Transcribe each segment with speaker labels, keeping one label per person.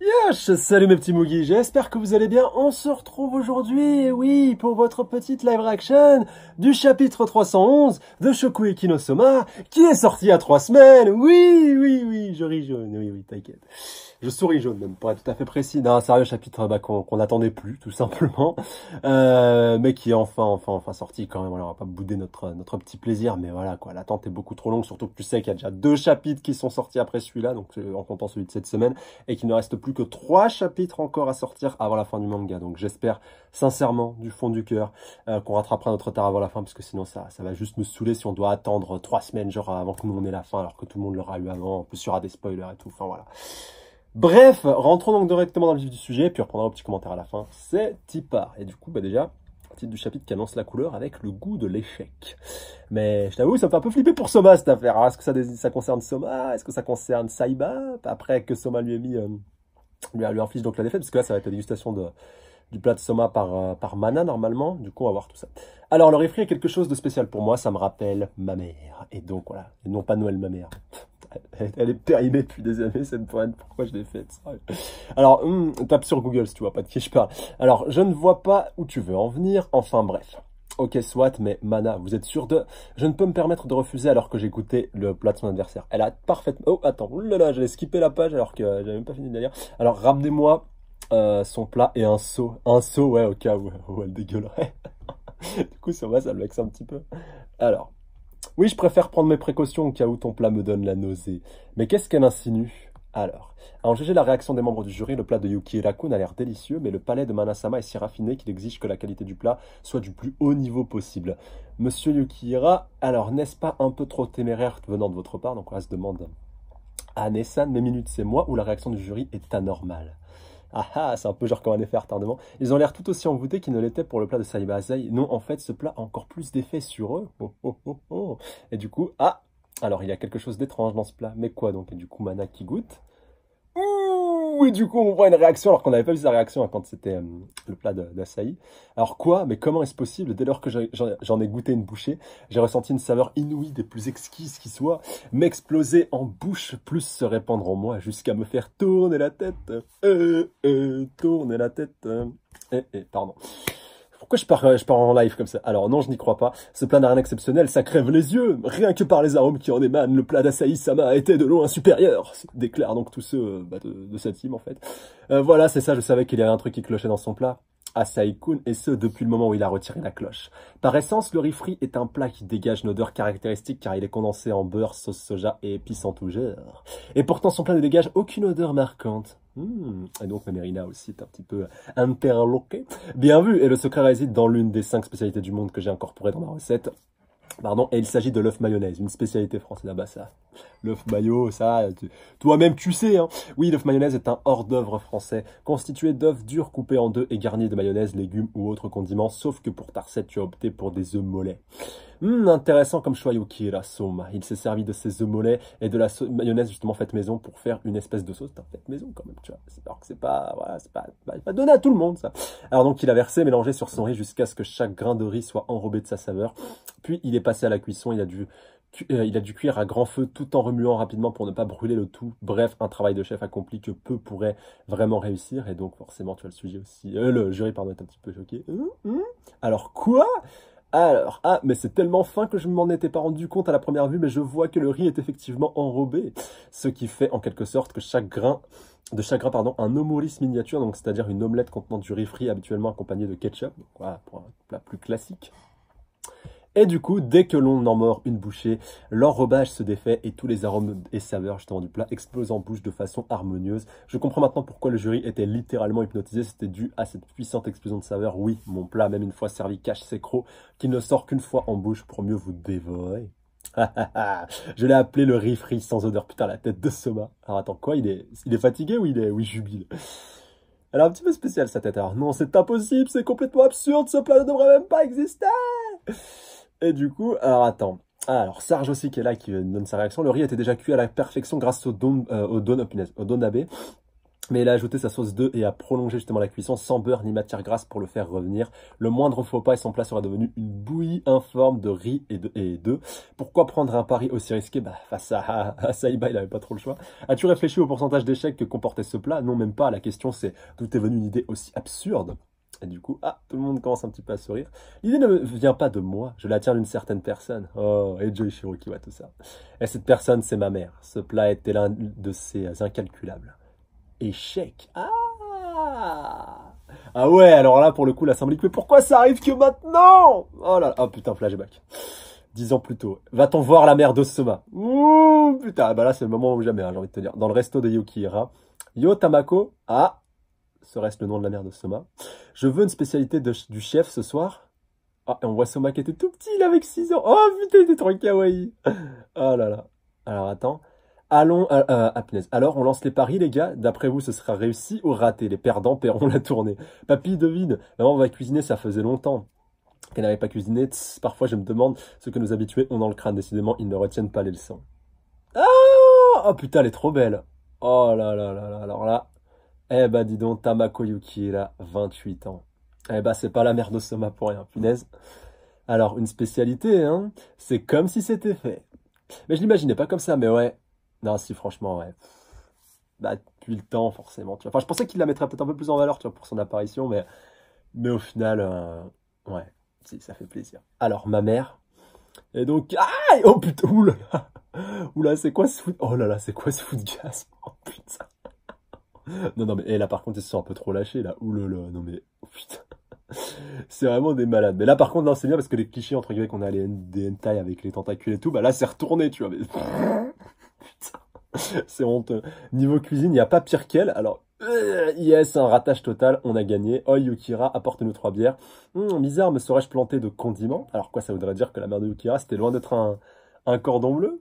Speaker 1: Yosh, Salut mes petits Moogies, j'espère que vous allez bien. On se retrouve aujourd'hui, oui, pour votre petite live reaction du chapitre 311 de Shoku Ekinosoma, qui est sorti à y trois semaines. Oui, oui, oui, je ris, oui, oui, t'inquiète. Je souris jaune même, pour être tout à fait précis, d'un sérieux chapitre bah, qu'on n'attendait plus, tout simplement, euh, mais qui est enfin, enfin, enfin sorti quand même. on va pas bouder notre, notre petit plaisir, mais voilà, quoi, l'attente est beaucoup trop longue, surtout que tu sais qu'il y a déjà deux chapitres qui sont sortis après celui-là, donc euh, en comptant celui de cette semaine, et qu'il ne reste plus que trois chapitres encore à sortir avant la fin du manga. Donc j'espère sincèrement, du fond du cœur, euh, qu'on rattrapera notre retard avant la fin, parce que sinon ça, ça va juste me saouler si on doit attendre trois semaines, genre avant que nous on ait la fin, alors que tout le monde l'aura lu avant, plus il y aura des spoilers et tout, enfin voilà. Bref, rentrons donc directement dans le vif du sujet, puis on reprendra un petit commentaire à la fin. C'est Tipa. Et du coup, bah déjà, titre du chapitre qui annonce la couleur avec le goût de l'échec. Mais je t'avoue, ça me fait un peu flipper pour Soma cette affaire. Alors, est-ce que ça, ça concerne Soma Est-ce que ça concerne Saiba Après que Soma lui ait mis, euh, lui, lui, inflige donc la défaite, parce que là, ça va être la dégustation de, du plat de Soma par, euh, par Mana normalement. Du coup, on va voir tout ça. Alors, le refri est quelque chose de spécial pour moi. Ça me rappelle ma mère. Et donc, voilà. non pas Noël ma mère elle est périmée depuis des années, cette pointe. Pourquoi je l'ai faite Alors, hum, tape sur Google si tu vois pas de qui je parle. Alors, je ne vois pas où tu veux en venir. Enfin, bref. Ok, soit, mais Mana, vous êtes sûr de... Je ne peux me permettre de refuser alors que j'ai goûté le plat de son adversaire. Elle a parfaitement... Oh, attends, là, j'allais skipper la page alors que j'avais même pas fini d'ailleurs. Alors, ramenez-moi euh, son plat et un seau. Un seau, ouais, au cas où, elle dégueulerait. du coup, ça va, ça le vexe un petit peu. Alors, oui, je préfère prendre mes précautions au cas où ton plat me donne la nausée. Mais qu'est-ce qu'elle insinue alors, en juger la réaction des membres du jury, le plat de Yuki a l'air délicieux, mais le palais de Manasama est si raffiné qu'il exige que la qualité du plat soit du plus haut niveau possible. Monsieur Yukihira, alors n'est-ce pas un peu trop téméraire venant de votre part Donc on se demande à ah, Nessan, mes minutes c'est moi, ou la réaction du jury est anormale. Ah ah, c'est un peu genre comme un effet retardement. Ils ont l'air tout aussi envoûtés qu'ils ne l'étaient pour le plat de Saïbazai. Non, en fait, ce plat a encore plus d'effet sur eux. Oh, oh, oh, Et du coup, ah alors il y a quelque chose d'étrange dans ce plat, mais quoi donc Et du coup Mana qui goûte oui, du coup, on voit une réaction alors qu'on n'avait pas vu sa réaction hein, quand c'était euh, le plat d'assailly. Alors quoi Mais comment est-ce possible Dès lors que j'en ai, goûté une bouchée, j'ai ressenti une saveur inouïe des plus exquises qui soit, m'exploser en bouche, plus se répandre en moi jusqu'à me faire tourner la tête. Euh, euh tourner la tête. Euh, eh, eh, pardon. Pourquoi je pars, euh, je pars en live comme ça Alors non, je n'y crois pas. Ce plat n'a rien d'exceptionnel, ça crève les yeux. Rien que par les arômes qui en émanent, le plat ça Sama était de loin supérieur. Déclare donc tous ceux euh, bah, de, cette team en fait. Euh, voilà, c'est ça, je savais qu'il y avait un truc qui clochait dans son plat à Saïkoun, et ce depuis le moment où il a retiré la cloche. Par essence, le riz est un plat qui dégage une odeur caractéristique car il est condensé en beurre, sauce soja et épices en Et pourtant, son plat ne dégage aucune odeur marquante. Hmm. Et donc, ma Mérina aussi est un petit peu interloquée. Bien vu, et le secret réside dans l'une des cinq spécialités du monde que j'ai incorporées dans ma recette, Pardon, et il s'agit de l'œuf mayonnaise, une spécialité française là-bas, ah ça. L'œuf mayo, ça, toi-même tu sais. Hein. Oui, l'œuf mayonnaise est un hors-d'œuvre français, constitué d'œufs durs coupés en deux et garnis de mayonnaise, légumes ou autres condiments, sauf que pour recette, tu as opté pour des œufs mollets. Hum, intéressant comme choix la Soma. Il s'est servi de ses oeufs mollets et de la mayonnaise justement faite maison pour faire une espèce de sauce faite maison quand même, tu vois. Alors que c'est pas, voilà, c'est pas, donné à tout le monde ça. Alors donc il a versé, mélangé sur son riz jusqu'à ce que chaque grain de riz soit enrobé de sa saveur. Puis il est passé à la cuisson. Il a dû euh, il a dû cuire à grand feu tout en remuant rapidement pour ne pas brûler le tout. Bref, un travail de chef accompli que peu pourrait vraiment réussir. Et donc forcément, tu vois, le sujet aussi, euh, le jury pardon est un petit peu choqué. Hein, hein Alors quoi alors, ah, mais c'est tellement fin que je ne m'en étais pas rendu compte à la première vue, mais je vois que le riz est effectivement enrobé, ce qui fait en quelque sorte que chaque grain de chaque grain, pardon, un omolis miniature, donc c'est-à-dire une omelette contenant du riz frit habituellement accompagné de ketchup, donc voilà, pour un plat plus classique. Et du coup, dès que l'on en mord une bouchée, l'enrobage se défait et tous les arômes et saveurs justement du plat explosent en bouche de façon harmonieuse. Je comprends maintenant pourquoi le jury était littéralement hypnotisé, c'était dû à cette puissante explosion de saveurs. Oui, mon plat, même une fois servi, cache ses crocs, qui ne sort qu'une fois en bouche pour mieux vous dévorer. je l'ai appelé le riz frit sans odeur. Putain, la tête de Soma. Alors attends, quoi il est, il est fatigué ou il est, oui, jubile Elle un petit peu spécial sa tête. Alors non, c'est impossible, c'est complètement absurde, ce plat ne devrait même pas exister et du coup, alors attends. Ah, alors Sarge aussi qui est là, qui donne sa réaction. Le riz était déjà cuit à la perfection grâce au don, euh, au don, oh, Mais il a ajouté sa sauce 2 et a prolongé justement la cuisson sans beurre ni matière grasse pour le faire revenir. Le moindre faux pas et son plat sera devenu une bouillie informe de riz et d'œufs. et Pourquoi prendre un pari aussi risqué Bah face à, à Saïba, il n'avait pas trop le choix. As-tu réfléchi au pourcentage d'échecs que comportait ce plat Non, même pas. La question c'est d'où est venue une idée aussi absurde et du coup, ah, tout le monde commence un petit peu à sourire. L'idée ne vient pas de moi, je la tiens d'une certaine personne. Oh, et qui va tout ça. Et cette personne, c'est ma mère. Ce plat était l'un de ses incalculables. Échec. Ah Ah ouais, alors là, pour le coup, la symbolique. Mais pourquoi ça arrive que maintenant oh, oh putain, flashback. Dix ans plus tôt. Va-t-on voir la mère d'Osoma Ouh, putain, ah bah là, c'est le moment où jamais, hein, j'ai envie de te dire. Dans le resto de Yukihira. Yo Tamako, ah, ce reste le nom de la mère de Soma. Je veux une spécialité du chef ce soir. Ah, et on voit Soma qui était tout petit, il avec 6 ans. Oh, putain, il était trop kawaii. Oh là là. Alors, attends. Allons, à euh, euh, ah, Alors, on lance les paris, les gars. D'après vous, ce sera réussi ou raté Les perdants paieront la tournée. Papy devine. Maman va cuisiner, ça faisait longtemps qu'elle n'avait pas cuisiné. parfois, je me demande ce que nos habitués ont dans le crâne. Décidément, ils ne retiennent pas les leçons. Ah! oh, putain, elle est trop belle. Oh là là là là. Alors là, eh ben dis donc, Tamako Yuki est là, 28 ans. Eh ben c'est pas la mère de Soma pour rien, punaise. Alors, une spécialité, hein C'est comme si c'était fait. Mais je l'imaginais pas comme ça, mais ouais. Non, si, franchement, ouais. Bah, depuis le temps, forcément. Tu vois. Enfin, je pensais qu'il la mettrait peut-être un peu plus en valeur, tu vois, pour son apparition, mais, mais au final, euh, ouais, si, ça fait plaisir. Alors, ma mère. Et donc, aïe Oh putain, oulala Oulala, c'est quoi ce foot Oh là là, c'est quoi ce foot Oh putain non, non, mais eh, là, par contre, ils se sont un peu trop lâchés, là. Oulala, non, mais oh, putain. c'est vraiment des malades. Mais là, par contre, non, c'est bien parce que les clichés, entre guillemets, qu'on a les NDN hentai avec les tentacules et tout, bah là, c'est retourné, tu vois. Mais... putain. C'est honteux. Niveau cuisine, il n'y a pas pire qu'elle. Alors, euh, yes, un ratage total, on a gagné. Oh Yukira, apporte-nous trois bières. Hum, bizarre, me saurais je planté de condiments Alors quoi, ça voudrait dire que la mère de Yukira, c'était loin d'être un cordon bleu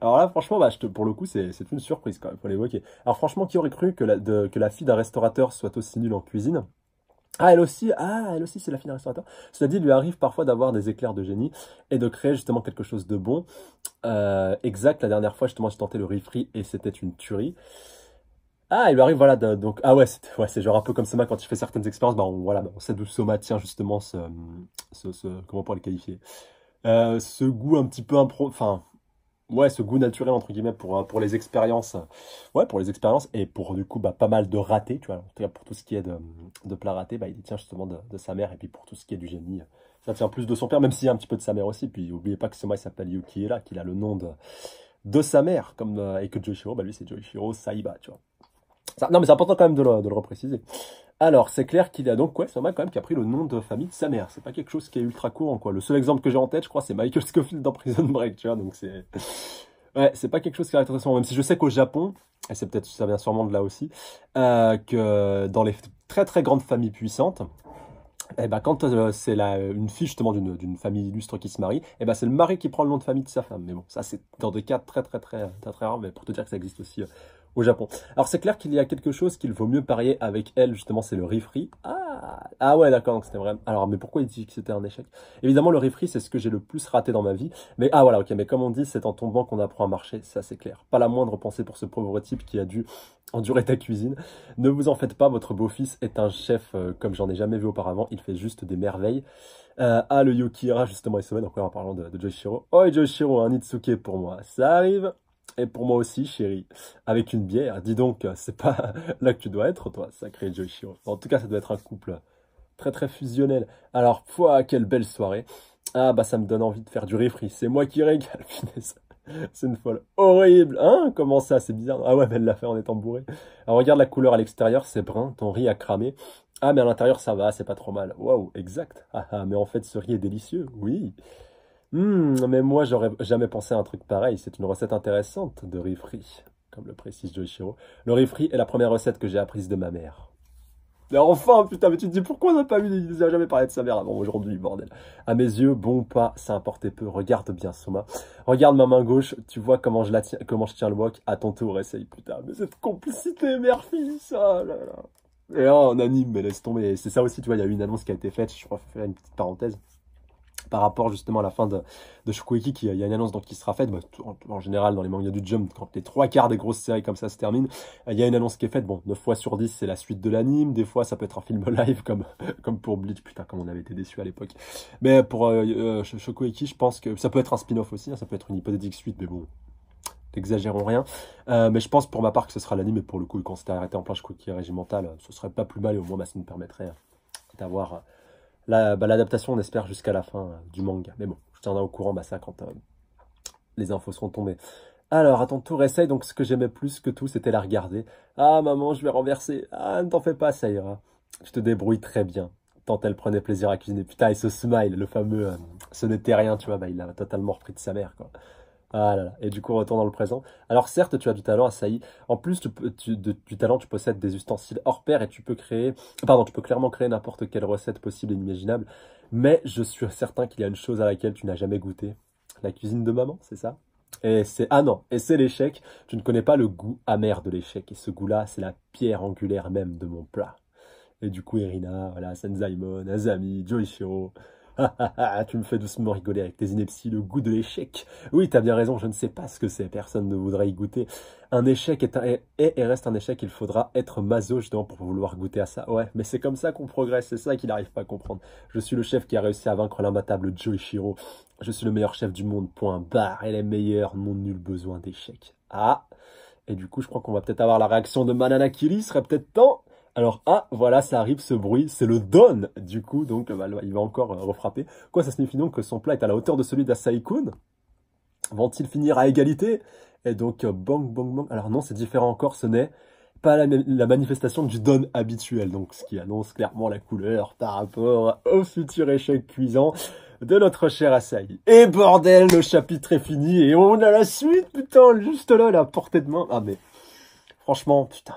Speaker 1: alors là, franchement, bah, je te, pour le coup, c'est une surprise quand même, pour l'évoquer. Alors franchement, qui aurait cru que la, fille d'un restaurateur soit aussi nulle en cuisine ah, elle aussi, ah, elle aussi, c'est la fille d'un restaurateur. Cela dit, il lui arrive parfois d'avoir des éclairs de génie et de créer justement quelque chose de bon. Euh, exact, la dernière fois, justement, j'ai tenté le riz et c'était une tuerie. Ah, il lui arrive, voilà, donc, ah ouais, c'est genre un peu comme Soma quand tu fais certaines expériences, bah, voilà, ben, on sait d'où Soma tient justement ce, ce, comment on le qualifier. Euh, ce goût un petit peu impro, enfin, ouais, ce goût naturel entre guillemets pour euh, pour les expériences, ouais, pour les expériences et pour du coup bah, pas mal de ratés, tu vois. pour tout ce qui est de, de plats ratés, bah, il tient justement de, sa mère et puis pour tout ce qui est du génie, ça tient plus de son père, même s'il y a un petit peu de sa mère aussi. Puis n'oubliez pas que ce mois il s'appelle Yukiela, qu'il a le nom de de sa mère comme euh, et que Joshiro, bah lui c'est Joshiro Saiba, tu vois. Ça, non mais c'est important quand même de le, de le repréciser. Alors, c'est clair qu'il a donc quoi, ouais, Soma quand même qui a pris le nom de famille de sa mère. C'est pas quelque chose qui est ultra courant, quoi. Le seul exemple que j'ai en tête, je crois, c'est Michael Scofield dans Prison Break, tu vois. Donc c'est, ouais, c'est pas quelque chose qui est intéressant. Même si je sais qu'au Japon, et c'est peut-être ça vient sûrement de là aussi, euh, que dans les très très grandes familles puissantes, eh ben, quand euh, c'est c'est une fille justement d'une famille illustre qui se marie, eh ben, c'est le mari qui prend le nom de famille de sa femme. Mais bon, ça c'est dans des cas très très très très, très rares, mais pour te dire que ça existe aussi euh, au Japon. Alors c'est clair qu'il y a quelque chose qu'il vaut mieux parier avec elle, justement, c'est le Refree. Ah, ah ouais, d'accord, donc c'était vrai. Alors, mais pourquoi il dit que c'était un échec Évidemment, le Refree, c'est ce que j'ai le plus raté dans ma vie. Mais ah voilà, ok, mais comme on dit, c'est en tombant qu'on apprend à marcher, ça c'est clair. Pas la moindre pensée pour ce pauvre type qui a dû endurer ta cuisine. Ne vous en faites pas, votre beau-fils est un chef euh, comme j'en ai jamais vu auparavant, il fait juste des merveilles. Euh, ah, le Yukira, ah, justement, il se met, donc en parlant de, de Joshiro. Oh, Joshiro, un Itsuke pour moi, ça arrive et pour moi aussi, chérie, avec une bière. Dis donc, c'est pas là que tu dois être, toi, sacré Joshio. En tout cas, ça doit être un couple très très fusionnel. Alors, quoi, quelle belle soirée. Ah bah ça me donne envie de faire du frit. C'est moi qui régale, finesse. C'est une folle horrible, hein Comment ça C'est bizarre. Ah ouais, mais elle l'a fait en étant bourrée. Alors regarde la couleur à l'extérieur, c'est brun, ton riz a cramé. Ah mais à l'intérieur ça va, c'est pas trop mal. Waouh, exact. ah, ah mais en fait ce riz est délicieux, oui. Hmm, mais moi, j'aurais jamais pensé à un truc pareil. C'est une recette intéressante de riz frit, comme le précise Joichiro. Le riz frit est la première recette que j'ai apprise de ma mère. Mais enfin, putain, mais tu te dis pourquoi on n'a pas vu, il a jamais parlé de sa mère avant aujourd'hui, bordel. À mes yeux, bon pas, ça importait peu. Regarde bien, Soma. Regarde ma main gauche, tu vois comment je, la tiens, le wok. À ton tour, essaye, putain. Mais cette complicité, mère-fille, ça, Et là, on anime, mais laisse tomber. C'est ça aussi, tu vois, il y a eu une annonce qui a été faite, je crois, faire une petite parenthèse par rapport justement à la fin de, de qui, euh, il y a une annonce donc qui sera faite, en, général dans les mangas du Jump, quand les trois quarts des grosses séries comme ça se terminent, euh, il y a une annonce qui est faite, bon, 9 fois sur 10 c'est la suite de l'anime, des fois ça peut être un film live comme, comme pour Bleach, putain comme on avait été déçus à l'époque, mais euh, pour euh, je pense que ça peut être un spin-off aussi, hein. ça peut être une hypothétique suite, mais bon, n'exagérons rien. mais je pense pour ma part que ce sera l'anime, et pour le coup, quand c'était arrêté en plein Shukueki régimental, ce serait pas plus mal, et au moins bah, ça nous permettrait d'avoir bah, l'adaptation, la, on espère jusqu'à la fin euh, du manga. Mais bon, je tiendrai au courant bah, ça quand euh, les infos seront tombées. Alors, à ton tour, essaye. Donc, ce que j'aimais plus que tout, c'était la regarder. Ah, maman, je vais renverser. Ah, ne t'en fais pas, ça ira. Je te débrouille très bien. Tant elle prenait plaisir à cuisiner. Putain, et ce smile, le fameux euh, ce n'était rien, tu vois, bah, il l'a totalement repris de sa mère, quoi. Ah là là. Et du coup, retourne dans le présent. Alors certes, tu as du talent à assailli. En plus tu, du talent, tu possèdes des ustensiles hors pair et tu peux créer, pardon, tu peux clairement créer n'importe quelle recette possible et inimaginable. Mais je suis certain qu'il y a une chose à laquelle tu n'as jamais goûté. La cuisine de maman, c'est ça et c'est ah non, et c'est l'échec. Tu ne connais pas le goût amer de l'échec. Et ce goût-là, c'est la pierre angulaire même de mon plat. Et du coup, Irina, voilà, Senzaimon, Azami, Joichiro, ah, tu me fais doucement rigoler avec tes inepties, le goût de l'échec. Oui, t'as bien raison, je ne sais pas ce que c'est, personne ne voudrait y goûter. Un échec est, un, et reste un échec, il faudra être maso pour vouloir goûter à ça. Ouais, mais c'est comme ça qu'on progresse, c'est ça qu'il n'arrive pas à comprendre. Je suis le chef qui a réussi à vaincre l'imbattable Joe Ishiro. Je suis le meilleur chef du monde, point barre, et les meilleurs n'ont nul besoin d'échec. Ah Et du coup, je crois qu'on va peut-être avoir la réaction de Mananakiri, serait peut-être temps alors, ah, voilà, ça arrive ce bruit, c'est le don du coup, donc bah, il va encore euh, refrapper. Quoi, ça signifie donc que son plat est à la hauteur de celui d'Asahi Kun Vont-ils finir à égalité Et donc, euh, bang, bang, bang. Alors non, c'est différent encore, ce n'est pas la, manifestation du don habituel, donc ce qui annonce clairement la couleur par rapport au futur échec cuisant de notre cher Asaï. Et bordel, le chapitre est fini et on a la suite, putain, juste là, la portée de main. Ah mais, franchement, putain.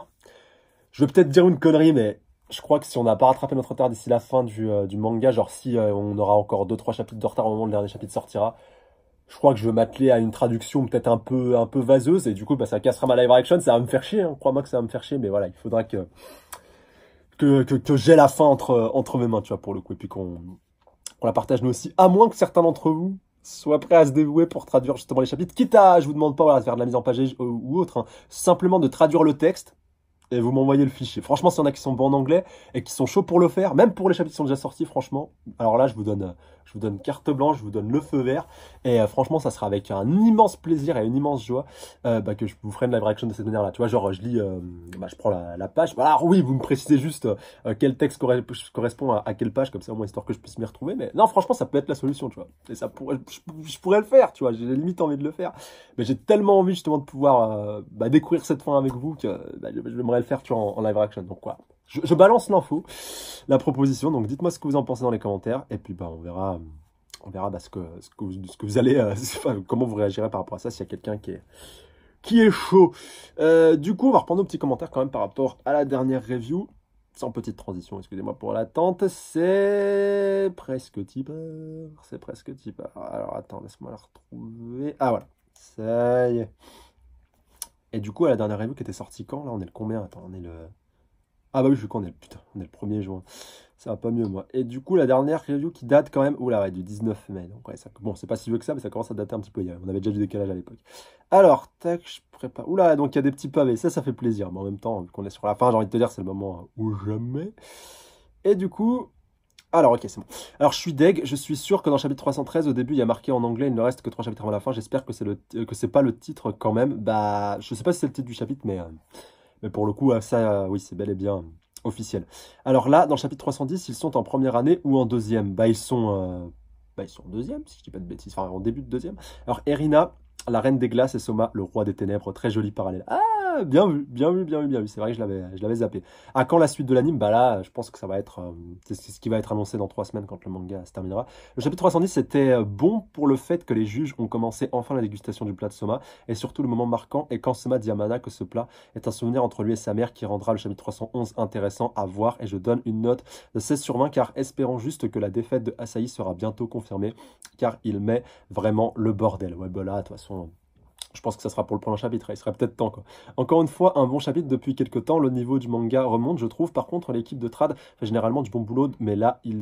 Speaker 1: Je vais peut-être dire une connerie, mais je crois que si on n'a pas rattrapé notre retard d'ici la fin du, euh, du manga, genre si euh, on aura encore 2-3 chapitres de retard au moment où le dernier chapitre sortira, je crois que je vais m'atteler à une traduction peut-être un peu, un peu vaseuse, et du coup, bah, ça cassera ma live action, ça va me faire chier, hein. crois-moi que ça va me faire chier, mais voilà, il faudra que, que, que, j'ai la fin entre, entre mes mains, tu vois, pour le coup, et puis qu'on la partage nous aussi, à moins que certains d'entre vous soient prêts à se dévouer pour traduire justement les chapitres, quitte à, je vous demande pas voilà, de faire de la mise en page ou autre, hein, simplement de traduire le texte, et vous m'envoyez le fichier. Franchement, s'il y en a qui sont bons en anglais et qui sont chauds pour le faire, même pour les chapitres qui sont déjà sortis, franchement, alors là, je vous donne euh, je vous donne carte blanche, je vous donne le feu vert. Et euh, franchement, ça sera avec un immense plaisir et une immense joie euh, bah, que je vous ferai une live action de cette manière-là. Tu vois, genre, je lis, euh, bah, je prends la, page. voilà, oui, vous me précisez juste quel texte correspond à, quelle page, comme ça au moins histoire que je puisse m'y retrouver. Mais non, franchement, ça peut être la solution, tu vois. Et ça pourrait, je, pourrais le faire, tu vois. J'ai limite envie de le faire. Mais j'ai tellement envie justement de pouvoir bah, découvrir cette fin avec vous que bah, j'aimerais le faire, tu vois, en, live action. Donc quoi. Je, balance l'info, la proposition. Donc dites-moi ce que vous en pensez dans les commentaires. Et puis bah, on verra, on verra bah, ce, que, que, que, vous allez. Euh, comment vous réagirez par rapport à ça s'il y a quelqu'un qui est, qui est chaud. Euh, du coup, on va reprendre nos petits commentaires quand même par rapport à la dernière review. Sans petite transition, excusez-moi pour l'attente. C'est presque Tiber. C'est presque Tiber. Alors attends, laisse-moi la retrouver. Ah voilà. Ça y est. Et du coup, à la dernière review qui était sortie quand Là, on est le combien Attends, on est le ah bah oui, je suis putain, on est le 1er juin. Ça va pas mieux, moi. Et du coup, la dernière review qui date quand même, oula, ouais, du 19 mai. Donc, ouais, bon, c'est pas si vieux que ça, mais ça commence à dater un petit peu. On avait déjà du décalage à l'époque. Alors, tac, je prépare. Oula, donc il y a des petits pavés. Ça, ça fait plaisir. Mais en même temps, vu qu'on est sur la fin, j'ai envie de te dire, c'est le moment hein, où jamais. Et du coup, alors, ok, c'est bon. Alors, je suis deg, je suis sûr que dans le chapitre 313, au début, il y a marqué en anglais, il ne reste que trois chapitres avant la fin. J'espère que c'est le, que c'est pas le titre quand même. Bah, je sais pas si c'est le titre du chapitre, mais euh, mais pour le coup, ah, ça, oui, c'est bel et bien officiel. Alors là, dans le chapitre 310, ils sont en première année ou en deuxième Bah, ils sont, euh, bah, ils sont en deuxième, si je dis pas de bêtises, enfin, en début de deuxième. Alors, Erina, la Reine des Glaces et Soma, le Roi des Ténèbres. Très joli parallèle. Ah, bien vu, bien vu, bien vu, bien vu. C'est vrai que je l'avais, je l'avais zappé. À quand la suite de l'anime Bah là, je pense que ça va être, euh, c'est ce qui va être annoncé dans trois semaines quand le manga se terminera. Le chapitre 310, c'était euh, bon pour le fait que les juges ont commencé enfin la dégustation du plat de Soma et surtout le moment marquant est quand Soma dit à Mana que ce plat est un souvenir entre lui et sa mère qui rendra le chapitre 311 intéressant à voir et je donne une note de 16 sur 20 car espérons juste que la défaite de Asahi sera bientôt confirmée car il met vraiment le bordel. Ouais, bah là, de toute façon, je pense que ça sera pour le prochain chapitre, il serait peut-être temps. Quoi. Encore une fois, un bon chapitre depuis quelques temps, le niveau du manga remonte, je trouve. Par contre, l'équipe de Trad fait généralement du bon boulot, mais là, ils,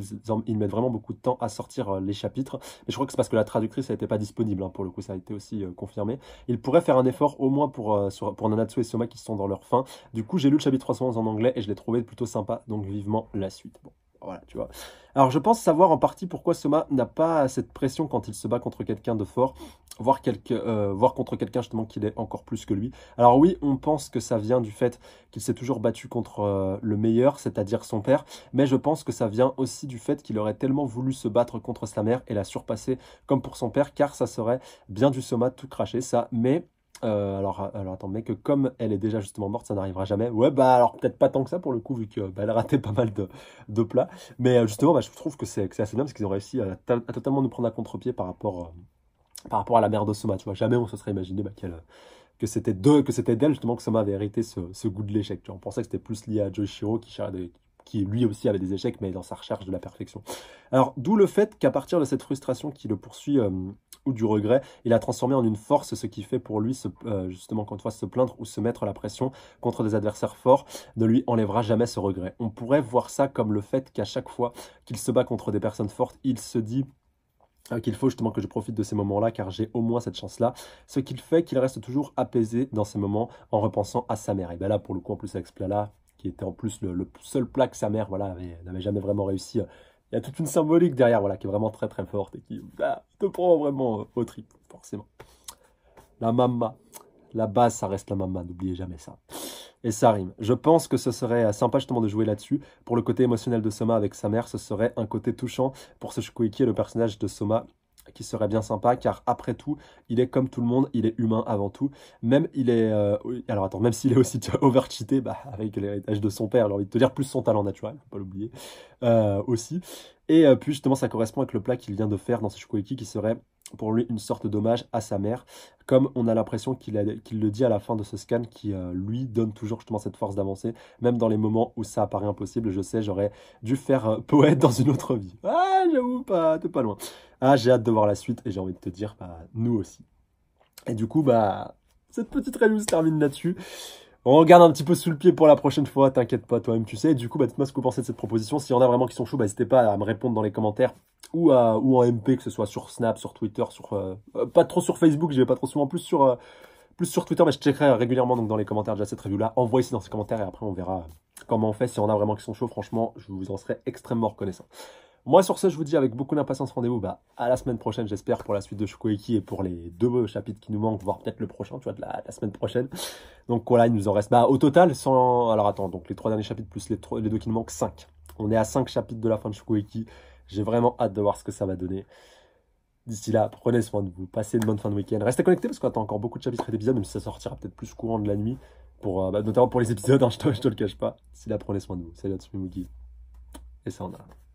Speaker 1: mettent vraiment beaucoup de temps à sortir euh, les chapitres. Mais je crois que c'est parce que la traductrice n'était pas disponible, hein, pour le coup, ça a été aussi euh, confirmé. Ils pourraient faire un effort au moins pour, euh, pour Nanatsu et Soma qui sont dans leur fin. Du coup, j'ai lu le chapitre 311 en anglais et je l'ai trouvé plutôt sympa, donc vivement la suite. Voilà, tu vois. Alors je pense savoir en partie pourquoi Soma n'a pas cette pression quand il se bat contre quelqu'un de fort, voire, euh, contre quelqu'un justement qu'il est encore plus que lui. Alors oui, on pense que ça vient du fait qu'il s'est toujours battu contre euh, le meilleur, c'est-à-dire son père, mais je pense que ça vient aussi du fait qu'il aurait tellement voulu se battre contre sa mère et la surpasser comme pour son père, car ça serait bien du Soma tout cracher ça, mais euh, alors, alors attends, mais que comme elle est déjà justement morte, ça n'arrivera jamais. Ouais, bah alors peut-être pas tant que ça pour le coup, vu qu'elle bah, raté pas mal de, de plats. Mais euh, justement, bah, je trouve que c'est assez dingue parce qu'ils ont réussi à, totalement nous prendre à contre-pied par rapport euh, par rapport à la mère de Soma. Tu vois, jamais on se serait imaginé bah, que c'était que c'était d'elle justement que Soma avait hérité ce, goût de l'échec. On pensait que c'était plus lié à Joshiro qui, qui lui aussi avait des échecs, mais dans sa recherche de la perfection. Alors, d'où le fait qu'à partir de cette frustration qui le poursuit du regret. Il a transformé en une force ce qui fait pour lui, euh, justement, quand fois se plaindre ou se mettre la pression contre des adversaires forts ne lui enlèvera jamais ce regret. On pourrait voir ça comme le fait qu'à chaque fois qu'il se bat contre des personnes fortes, il se dit euh, qu'il faut justement que je profite de ces moments-là car j'ai au moins cette chance-là, ce qu'il fait qu'il reste toujours apaisé dans ces moments en repensant à sa mère. Et bien là, pour le coup, en plus avec ce plat-là, qui était en plus le, seul plat que sa mère voilà, n'avait jamais vraiment réussi euh, il y a toute une symbolique derrière, voilà, qui est vraiment très très forte et qui bah, te prend vraiment euh, au trip, forcément. La mamma. La base, ça reste la mamma, n'oubliez jamais ça. Et ça rime. Je pense que ce serait euh, sympa justement de jouer là-dessus. Pour le côté émotionnel de Soma avec sa mère, ce serait un côté touchant. Pour ce qui est le personnage de Soma qui serait bien sympa, car après tout, il est comme tout le monde, il est humain avant tout. Même il est, euh, alors attends, même s'il est aussi overcheaté, bah, avec l'héritage de son père, alors envie de te dire plus son talent naturel, pas l'oublier euh, aussi. Et euh, puis justement, ça correspond avec le plat qu'il vient de faire dans ce shukoyaki qui serait pour lui une sorte d'hommage à sa mère, comme on a l'impression qu'il le dit à la fin de ce scan qui euh, lui donne toujours justement cette force d'avancer, même dans les moments où ça apparaît impossible. Je sais, j'aurais dû faire euh, poète dans une autre vie. Ah, j'avoue pas, t'es pas loin. Ah, j'ai hâte de voir la suite et j'ai envie de te dire, bah, nous aussi. Et du coup, bah, cette petite review se termine là-dessus. On regarde un petit peu sous le pied pour la prochaine fois, t'inquiète pas, toi-même tu sais. du coup, bah, dites-moi ce que vous pensez de cette proposition. Si y en a vraiment qui sont chauds, bah, n'hésitez pas à me répondre dans les commentaires ou, en MP, que ce soit sur Snap, sur Twitter, sur. Euh, euh, pas trop sur Facebook, je vais pas trop souvent, plus sur, euh, plus sur Twitter, mais je checkerai régulièrement donc, dans les commentaires déjà cette review-là. Envoyez ici dans ces commentaires et après on verra comment on fait. Si y a vraiment qui sont chauds, franchement, je vous en serai extrêmement reconnaissant. Moi, sur ce, je vous dis avec beaucoup d'impatience rendez-vous bah, à la semaine prochaine, j'espère, pour la suite de Shukoeki et pour les deux chapitres qui nous manquent, voire peut-être le prochain, tu vois, de la, semaine prochaine. Donc voilà, il nous en reste bah, au total sans, Alors attends, donc les trois derniers chapitres plus les, deux qui nous manquent, 5. On est à 5 chapitres de la fin de Shukoeki. J'ai vraiment hâte de voir ce que ça va donner. D'ici là, prenez soin de vous, passez une bonne fin de week-end. Restez connectés parce qu'on attend encore beaucoup de chapitres et d'épisodes, même si ça sortira peut-être plus courant de la nuit, pour, euh, bah, notamment pour les épisodes, hein, je, te, le cache pas. D'ici là, prenez soin de vous. Salut à Mugi. Et ça, en a.